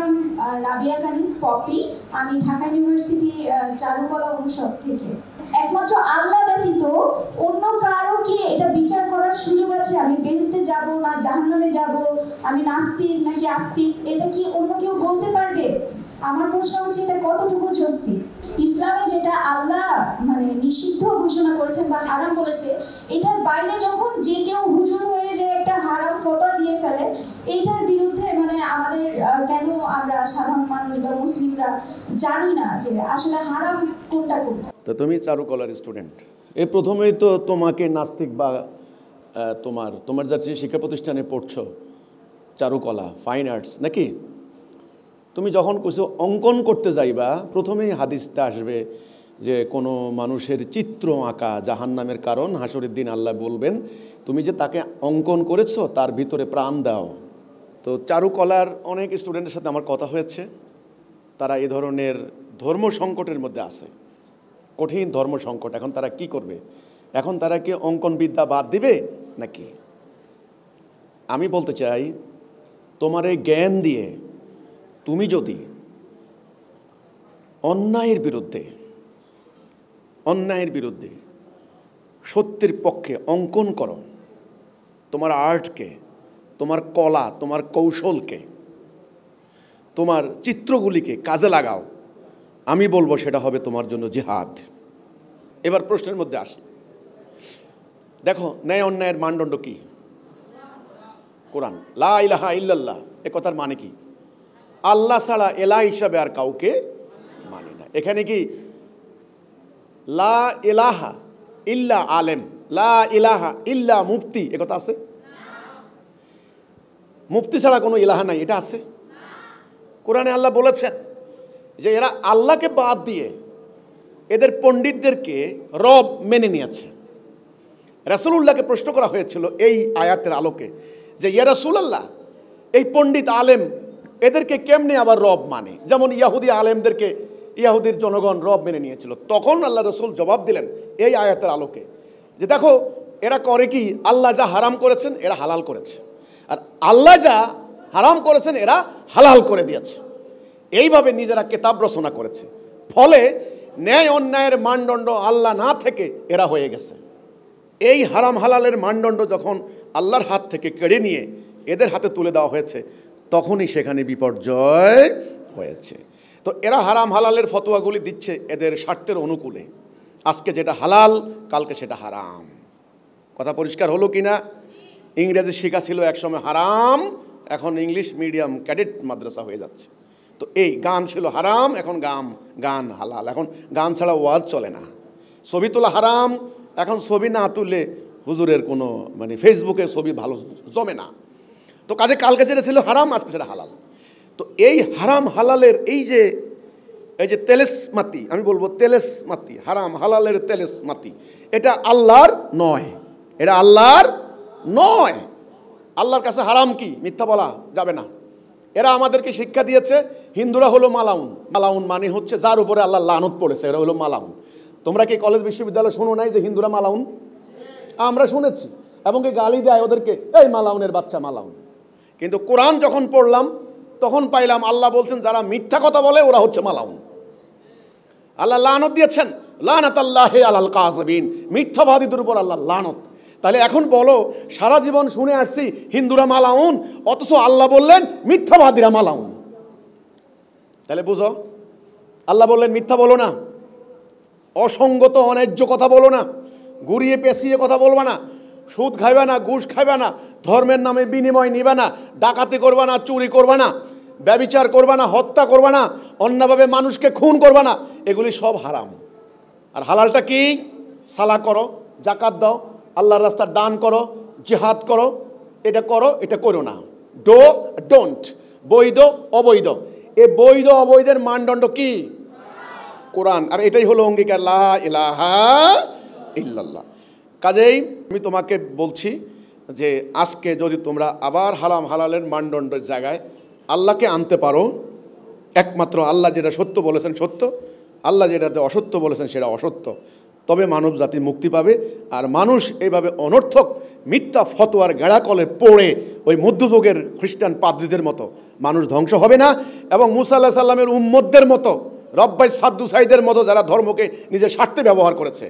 নাম রাবিয়া কানিজ পপি আমি ঢাকা ইউনিভার্সিটি চারুকলা অনুষদ থেকে একমাত্র আল্লাহ ব্যতীত অন্য কারো কি এটা বিচার করার সুযোগ আছে আমি বেঁচতে যাব না জাহান্নামে যাব আমি নাস্তিক নাকি আস্তিক এটা কি অন্য কেউ বলতে পারবে আমার প্রশ্ন হচ্ছে এটা কতটুকু যুক্তি ইসলামে যেটা আল্লাহ মানে নিষিদ্ধ ঘোষণা করেছেন বা হারাম বলেছে এটার বাইরে যখন যে কেউ আমরা জানি না যে আসলে হারাম কোনটা কোনটা তো তুমি চারুকলার স্টুডেন্ট এ প্রথমেই তো তোমাকে নাস্তিক বা তোমার তোমার যে শিক্ষা প্রতিষ্ঠানে পড়ছো চারুকলা ফাইন আর্টস নাকি তুমি যখন কিছু অঙ্কন করতে যাইবা প্রথমেই হাদিসটা আসবে যে কোনো মানুষের চিত্র আঁকা জাহান নামের কারণ হাসরের দিন আল্লাহ বলবেন তুমি যে তাকে অঙ্কন করেছো তার ভিতরে প্রাণ দাও তো চারুকলার অনেক স্টুডেন্টের সাথে আমার কথা হয়েছে তারা এ ধরনের ধর্ম সংকটের মধ্যে আছে কঠিন ধর্ম সংকট এখন তারা কি করবে এখন তারা কি অঙ্কনবিদ্যা বাদ দিবে নাকি আমি বলতে চাই তোমার এই জ্ঞান দিয়ে তুমি যদি অন্যায়ের বিরুদ্ধে অন্যায়ের বিরুদ্ধে সত্যের পক্ষে অঙ্কন করো তোমার আর্টকে তোমার কলা তোমার কৌশলকে তোমার চিত্রগুলিকে কাজে লাগাও আমি বলবো সেটা হবে তোমার জন্য জিহাদ এবার প্রশ্নের মধ্যে আসি দেখো ন্যায় অন্যায়ের মানদণ্ড কি কোরআন লা ইলাহা ইল্লাল্লাহ এ কথার মানে কি আল্লাহ ছাড়া এলা হিসাবে আর কাউকে মানে না এখানে কি লা এলাহা ইল্লা আলেম লা ইলাহা ইল্লা মুফতি এ কথা আছে মুফতি ছাড়া কোনো ইলাহা নাই এটা আছে কোরআনে আল্লাহ বলেছেন যে এরা আল্লাহকে বাদ দিয়ে এদের পণ্ডিতদেরকে রব মেনে নিয়েছে উল্লাহকে প্রশ্ন করা হয়েছিল এই আয়াতের আলোকে যে ইয়া আল্লাহ এই পণ্ডিত আলেম এদেরকে কেমনে আবার রব মানে যেমন ইয়াহুদি আলেমদেরকে ইয়াহুদির জনগণ রব মেনে নিয়েছিল তখন আল্লাহ রসুল জবাব দিলেন এই আয়াতের আলোকে যে দেখো এরা করে কি আল্লাহ যা হারাম করেছেন এরা হালাল করেছে আর আল্লাহ যা হারাম করেছেন এরা হালাল করে দিয়েছে এইভাবে নিজেরা কেতাব রচনা করেছে ফলে ন্যায় অন্যায়ের মানদণ্ড আল্লাহ না থেকে এরা হয়ে গেছে এই হারাম হালালের মানদণ্ড যখন আল্লাহর হাত থেকে কেড়ে নিয়ে এদের হাতে তুলে দেওয়া হয়েছে তখনই সেখানে বিপর্যয় হয়েছে তো এরা হারাম হালালের ফতোয়াগুলি দিচ্ছে এদের স্বার্থের অনুকূলে আজকে যেটা হালাল কালকে সেটা হারাম কথা পরিষ্কার হলো কি না ইংরেজি শিখা ছিল একসময় হারাম এখন ইংলিশ মিডিয়াম ক্যাডেট মাদ্রাসা হয়ে যাচ্ছে তো এই গান ছিল হারাম এখন গান গান হালাল এখন গান ছাড়া ওয়াজ চলে না ছবি তোলা হারাম এখন ছবি না তুললে হুজুরের কোনো মানে ফেসবুকে ছবি ভালো জমে না তো কাজে কালকে সেটা ছিল হারাম আজকে সেটা হালাল তো এই হারাম হালালের এই যে এই যে তেলেস মাতি আমি বলবো তেলেস মাতি হারাম হালালের তেলেস মাতি এটা আল্লাহর নয় এটা আল্লাহর নয় আল্লাহর কাছে হারাম কি মিথ্যা বলা যাবে না এরা আমাদেরকে শিক্ষা দিয়েছে হিন্দুরা হলো মালাউন মালাউন মানে হচ্ছে যার উপরে আল্লাহ লানত পড়েছে এরা হলো মালাউন তোমরা কি কলেজ বিশ্ববিদ্যালয় শোনো নাই যে হিন্দুরা মালাউন আমরা শুনেছি এবং কি গালি দেয় ওদেরকে এই মালাউনের বাচ্চা মালাউন কিন্তু কোরআন যখন পড়লাম তখন পাইলাম আল্লাহ বলছেন যারা মিথ্যা কথা বলে ওরা হচ্ছে মালাউন আল্লাহ লানত দিয়েছেন লানত আল্লাহ আল্লাহ কাজবিন মিথ্যাবাদীদের উপর আল্লাহ লানত তাহলে এখন বলো সারা জীবন শুনে আসছি হিন্দুরা মালাউন অথচ আল্লাহ বললেন মিথ্যাবাদীরা মালাউন তাহলে বুঝো আল্লাহ বললেন মিথ্যা বলো না অসঙ্গত অন্যায্য কথা বলো না ঘুরিয়ে পেঁচিয়ে কথা বলবা না সুদ খাইবে না ঘুষ খাইবে না ধর্মের নামে বিনিময় নিবে না ডাকাতি করবে না চুরি করবে না ব্যবিচার করবে না হত্যা করবে না অন্যভাবে মানুষকে খুন করবে না এগুলি সব হারাম আর হালালটা কি সালা করো জাকাত দাও আল্লাহর রাস্তা দান করো জেহাদ করো এটা করো এটা করো না ডো ডোন্ট বৈধ অবৈধ এ বৈধ অবৈধের মানদণ্ড কি কোরআন আর এটাই হলো অঙ্গীকার ইল্লাল্লাহ কাজেই আমি তোমাকে বলছি যে আজকে যদি তোমরা আবার হালাম হালালের মানদণ্ডের জায়গায় আল্লাহকে আনতে পারো একমাত্র আল্লাহ যেটা সত্য বলেছেন সত্য আল্লাহ যেটাতে অসত্য বলেছেন সেটা অসত্য তবে মানব জাতি মুক্তি পাবে আর মানুষ এইভাবে অনর্থক মিথ্যা ফতোয়ার গেড়াকলে পড়ে ওই মধ্যযুগের খ্রিস্টান পাদ্রীদের মতো মানুষ ধ্বংস হবে না এবং মুসা আল্লাহ সাল্লামের উম্মদদের মতো রব্বাই সাদ্দু সাইদের মতো যারা ধর্মকে নিজের স্বার্থে ব্যবহার করেছে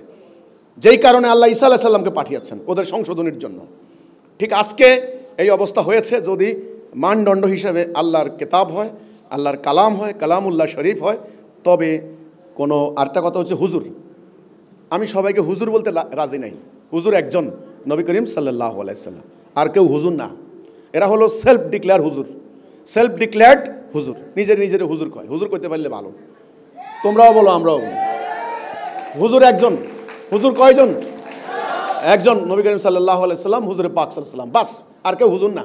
যেই কারণে আল্লাহ ইসা আল্লাহ সাল্লামকে পাঠিয়েছেন ওদের সংশোধনের জন্য ঠিক আজকে এই অবস্থা হয়েছে যদি মানদণ্ড হিসেবে আল্লাহর কেতাব হয় আল্লাহর কালাম হয় কালামুল্লাহ শরীফ হয় তবে কোনো আরটা কথা হচ্ছে হুজুর আমি সবাইকে হুজুর বলতে রাজি নাই হুজুর একজন নবী করিম সাল্লাহ আলাইসাল্লাম আর কেউ হুজুর না এরা হলো সেলফ ডিক্লেয়ার হুজুর সেলফ ডিক্লেয়ার্ড হুজুর নিজের নিজের হুজুর কয় হুজুর করতে পারলে ভালো তোমরাও বলো আমরাও বলো হুজুর একজন হুজুর কয়জন একজন নবী করিম সাল্লাহ আলাইসাল্লাম হুজুরে পাক সাল্লাম বাস আর কেউ হুজুর না